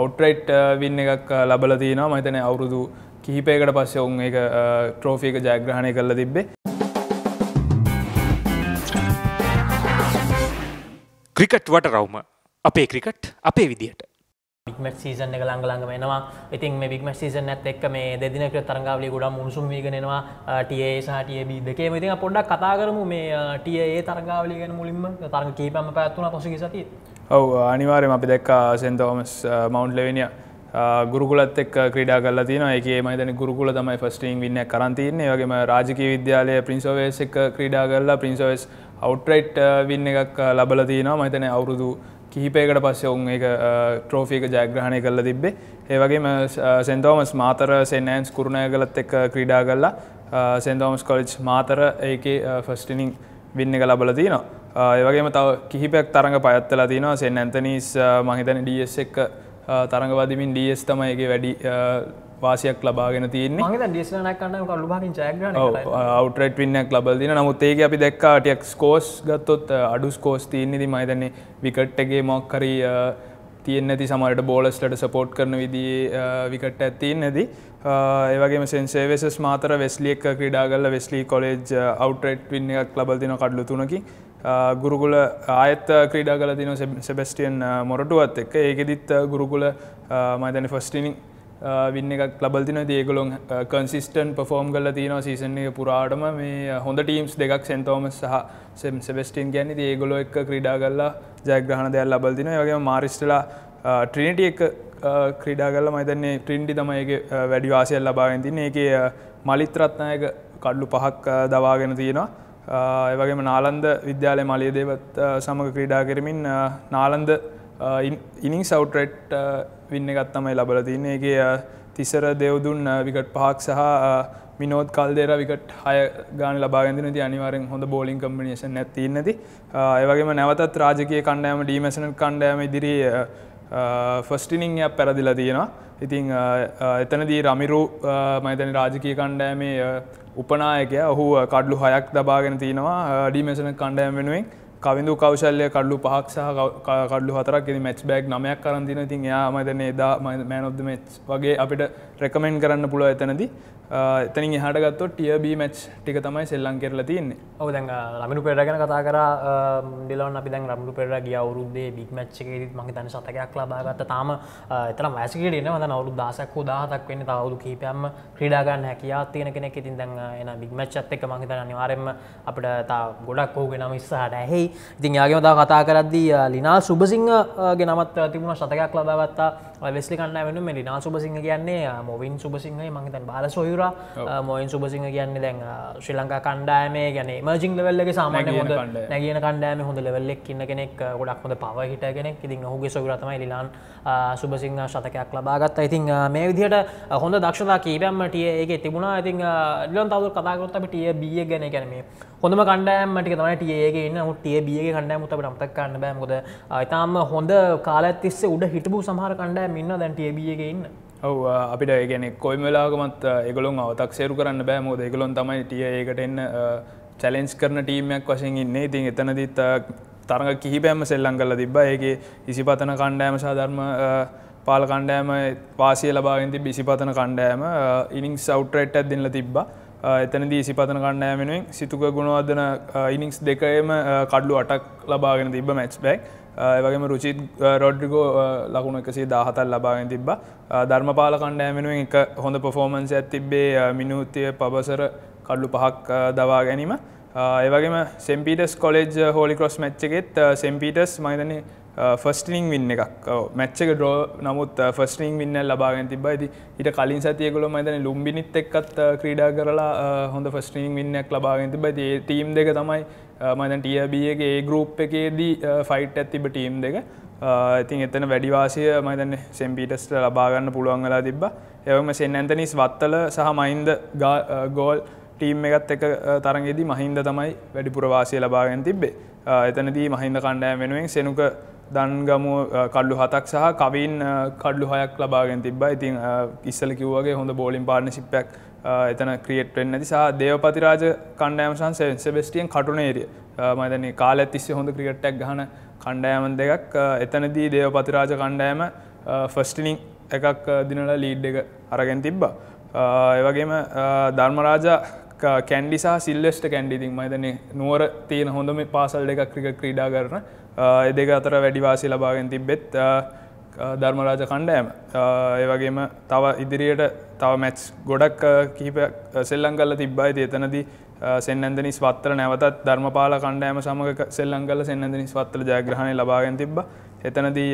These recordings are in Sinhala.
අවට්රයිට් වින්න uh, එකක් uh, ලබල තියෙනවා මතන අවුරුදු කිහිපයකට පස්සේ ඔුන් uh, එක ට්‍රෝෆික ජයග්‍රහණය කරලා තිබ්බේ ක්‍රිකට් වට රවම අපේ ක්‍රිකට් අපේ විදිහට ඉක්මට සීසන් එක ළඟ වෙනවා ඉතින් මේ බික්මට සීසන් ඇත් එක්ක මේ දෙදිනක තරගාවලි ගොඩා මුණුසුම් වීගෙනවා ටඒ සහටියබී දෙකේ ඉතින් පොඩ්ඩක් කතා කරමු මේ ටඒ තරගාවලි ගැන මුලින්ම තරග කීපම පැත්වන පොසි සතිය ඔව අනිවාරයම අපි දැක්කා සෙන්තෝමස් මවන්් ලෙවෙනිය ගුරුගලත් එක් ක්‍රඩා කල තින එක මතන ගුරුල තමයි ෆස්ටිං වින්න කරන්තින්නේ වගේම රාජකී විද්‍යාලය පින්සෝවේස් එක ක්‍රඩා කරලා පින්සෝවස් අවට්රයිට් වින්න එකක් ලබල තිනවා මතන අවුරුදු කිහිපයකට පස්සේ ඔවන් එක ට්‍රෝෆික ජයග්‍රහණය කරලා තිබ්බේ ඒවගේම සෙන්තෝමස් මාතර සෙන්නෑන්ස් කුරුණය කලත් එක් ක්‍රඩා කරලා සෙන්තෝමස් කොලච් මාතර ඒක ෆස්ටිනිං වින්න එක ලබල තිනවා ඒවගේම තව කිහිපයක් තරඟ පයත්වලා තිනවා සෙන් ඇන්තනීස් මහිතන ඩස් එක් තරඟවදමින් ඩස් තමයිගේ වැඩි වාසියක් ලබාගෙන තියන්නේ අවටරට පින්නක් ලබල් දින නමුත් ඒක අපි දැක්කාටයක් ස්කෝස් ගත්තොත් අඩු ස්කෝස් තියන්නේෙදි මහිතන්නේ විකට්ටගේ මොක්කරී තියෙන් නැති සමට බෝලස්ලට සපෝට් කරන විදිී විකට ඇත්තින් නැති ඒවගේ සෙන්සේවෙසස් මාතර වෙස්ලියක් ක්‍රඩාගල්ල වෙස්ලි කොලෙජ් අවට්‍රට් වින්න එකක් ලබල්දින කඩ්ලු තුනකි ගුරුගුල ආයත් ක්‍රීඩා කල තින සෙබස්ටියන් මොරටුවත් එක් ඒකෙදිත් ගුරුගුල මතන ෆස්ටිනිින් වින්න එකක් ලබල්තින දේගලොන් කන්සිස්ටන් පෆෝර්ම් කල තියන සීසන් එක පුරාටම මේ හොඳ ටීම්ස් දෙකක් සෙන්තෝම සහ සෙම් සෙබස්ටින් ගැන ඒගොලො එක ක්‍රීඩා කල්ලා ජයග්‍රහණ දෙයක් ලබල්තින වගේ මාරිස්ටලා ට්‍රිනිටිය එක ක්‍රීඩා කල්ල මතන්නේ ට්‍රින්ටි තමයිගේ වැඩිවාසයල් ලබාගෙන්තින්නේ ඒ මලිත්‍රත්නායක කඩ්ලු පහක් දවාගෙන තියෙනවා එවගේම නාලන්ද විද්‍යාලය මලියදේවත් සමඟ ක්‍රීඩා කරමින් නාලන්ද ඉනිං සවට්‍රෙට් වින්න ගත්තමයි ලබල තින්නේගේ තිසර දෙවදුන් විකට් පහක් සහ මිනෝත් කල්දේර විකට හය ගාන ලබාගදනති අනිවාරෙන් හොඳ බෝලිින් කම්පිනේෂන් නැතින්නති ඒවගේම නැවතත් රාජකය කණ්ඩෑම ඩීමසන කණ්ඩෑම ඉදිරී ෆස්ටිනිංයක් uh, පැරදිලා තියෙනවා ඉතිං uh, uh, එතනදී රමිරු මතන රාජකය කණ්ඩෑමේ උපනායකය ඔහු කඩ්ලු හයක් දබාගෙන තියෙනවා ඩිමේසන කණ්ඩෑම් වෙනුවෙන් කවිදු කවශල්ය කඩ්ලු පහක් සහ කඩ්ලු හතරක් ෙ මච් බැක් නමයක් කරන්දින තින් යා මතන එදා මෑනොද්ද මෙච් වගේ අපිට රැකමෙන්් කරන්න පුළුව එතනදී එතනින් එහට ගත්තො ටියබී මච් ටික තමයි සෙල්ලං කරලා තියන්නේ ඔව දැන් ලමිනු පෙඩ ගැන කතා කර ඩිලවන් අපි දැන් රමිු පෙඩ ගිය අවුරුද්දේ බික් මච්චකෙදත් මගේ තන සතකයක් ලබාගත්ත තාම එතන මැසිකට එන්න වද අවුරු දසක් හෝදාහතක් වෙන්න අවුදු කීපයම ක්‍රඩාගන්න හැකියා තියෙන කෙනෙක් ඉතින් දැන් එන බික්මච්චත් එක්ක මහිතන අනිවාරෙන්ම අපට තා ගොඩක් හෝ ගෙනම ඉස්සාට ඇහෙයි ඉතින් යාගේම තා කතා කරද්දී ලිනා සුබසිංහ ගෙනමත් තිබුණ සතකයක් ලබාගත්තා වෙස්ලි කන්න වෙනු මේ ලිනා සුබසිංහ කියන්නේ මොවින් සුබසිංහයි මහිතන් බාල සොයුර සූර මොයින් සුබසිංහ කියන්න දැන් ශ්‍රී ලංකා කණ්ඩායමේ ගැන මර්ජිං ලවෙල්ලගේ සාමාන්‍ය හොඳ නැගියන කණ්ඩෑම හොඳ ලෙල්ලෙක් ඉන්න කෙනෙක් ගොඩක් හොඳ පව හිට කෙනෙක් ඉතින් ඔහුගේ සොගරතමයි ලිලාන් සුබසිංහ ශතකයක් ලබාගත්ත ඉතින් මේ විදිහට හොඳ දක්ෂතා කීපයම්මටිය ඒක තිබුණා ඉතින් ලියන් තවර කතාගොත් අප ටිය බිය ගැන ගැනීම හොඳම කණ්ඩෑම්මටි තමයි ටියගේ ඉන්න ටිය බිය කණ්ඩෑමට අපට අමතක් කන්න බෑ මොද ඉතාම හොඳ කාලත්තිස්සේ උඩ හිටපු සහර කණ්ඩෑ මින්න දැන් ටියබියගේ ඉන්න ඔව අපිට ඒගැනෙ කොයිම වෙලාගමත් එකගලොන් අවතක්සේරු කරන්න බෑමෝද එකගලොන් තමයි ටිය ඒකට එන්න චලෙන්ස් කරන ටීමයක් වශයෙන් ඉන්නේ ඉතින් එතනදිත් තරඟ කිහිපෑම සෙල්ලං කල තිබ ඒගේ ඉසිපතන කණ්ඩෑම සාධර්ම පාල කණ්ඩෑම වාසිය ලබාගෙන්ති බිසිපතන කණ්ඩෑම ඉනිං සෞට්‍රේට් ඇත් දෙන්නල තිබ්බ එතනදී ඉසිපතන කණ්ඩෑමෙනුවෙන් සිතුක ගුණවදන ඉනිංස් දෙකයම කඩ්ලු අටක් ලබාගෙන තිබ මැච් බැක් ඒවගේම රුචිත් රොඩ්ඩිගෝ ලකුණු එකසේ දාහතල් ලබාගෙන තිබ්බ ධර්මපාල කණ්ඩෑමෙනුවෙන් එක හොඳ පොෆෝමන්ස් ඇත් තිබ්බේ මිනිහුත්තිය පබසර කල්ලු පහක් දවා ගැනීම ඒවගේම සෙම්පිටස් කොලෙජ් හෝලි කොස් මැච්චකෙත් සෙම්පිටස් මයිතන ෆස්ටිනිං uh, වින්න එකක් මැච්චක uh, ඩෝ නමුත් ෆස්ටිනිං uh, වින්න ලබාගෙන තිබයිති ඊට කලින් සතියකුල මතන ලුම්බිනිත් එක්කත් ක්‍රීඩා කරලා හොඳ ෆස්ටිනිං වින්නක් ලබාගෙන තිබයි ඒ ටීම් දෙක තමයි මතන් ටියබියගේ ඒ ගරුප් එකේදී ෆයිට් ඇතිබ ටීම් දෙක ඉතින් එතන වැඩිවාසය මතන සෙම්පිටස්ට ලබාගන්න පුළුවන් වෙලා තිබ්බ එවම සෙන් ඇන්තනිස් වත්තල සහ මයින්ද ගෝල් ටීම් එකත් එක තරගෙදී මහින්ද තමයි වැඩිපුරවාසය ලබාගෙන තිබ්බේ එතනදී මහින්ද කණ්ඩෑ වෙනුවෙන් සෙනුක දන්ගමුව කල්ඩු හතක් සහ කවින් කඩ්ලු හයක් ලබාගෙන තිබ ඉතින් ඉස්සල කිව්වගේ හොඳ බෝලින් පාර්නශිප්පයක් එතන ක්‍රියට් වෙන්න ඇති සහ දේවපතිරාජ කණ්ඩෑමසන් සෙබස්ටියෙන් කටුනේරිය මතන කාලත් තිස්සේ හොඳ ක්‍රියට්ටක් ගහන කණ්ඩෑමන් දෙකක් එතනදී දේවපතිරාජ කණ්ඩෑම ෆස්ටිනිං එකක් දිනල ලීඩ් එක අරගෙන තිබ්බා. ඒවගේම ධර්මරාජා කැන්ඩිසා සිල්ලෙස්ට කැන්ඩිතින් මතන නුවර තියෙන හොඳම පාසල් දෙක ක්‍රික ක්‍රීඩා කරන එදෙක අතර වැඩිවාසි ලබාගෙන් තිබ්බෙත් ධර්මරාජ කණ්ඩෑම ඒවගේම තව ඉදිරියට තව මැච් ගොඩක් කහිප සෙල්ලං කල්ල තිබ්බයි තේතනද සෙන්න්නදනි ස්වත්තර නැවතත් ධර්මපාල කණ්ඩෑම සමඟ සෙල්ලං කල සෙන්න්නදනි ස්වත්තර ජයග්‍රහණය ලබාගෙන් තිබ එතනදී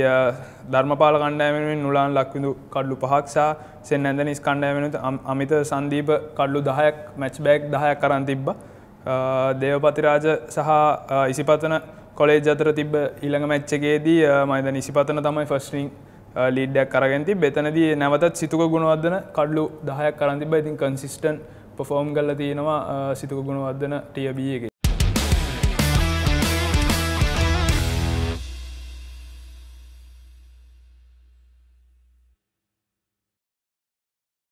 ධර්මපාල කණ්ඩෑමෙනුවෙන් නුලාන් ලක්විඳු කඩ්ලු පහක්සා සෙන්න්නදනි ස්කණ්ඩෑමෙනුත් අමිත සන්දීප කඩ්ලු දහයක් මැච් බෑක් දහයක් කරන්න තිබ්බ දේවපතිරාජ සහ ඉසිපතන කොලේජ් අතර තිබ ඉළඟ මැච්චකේදී මයිද නිසිපතන තමයි ෆස්ටිං ලීඩ්ඩයක් කරගැති බෙතනදී නැවතත් සිතුක ගුණවදන කඩ්ලු දහයක් කරන්තිබ ඉතින් කන්සිිස්ටන් පොෆෝම් කල්ල තියෙනවා සිතුක ගුණවදන ටියබියගේ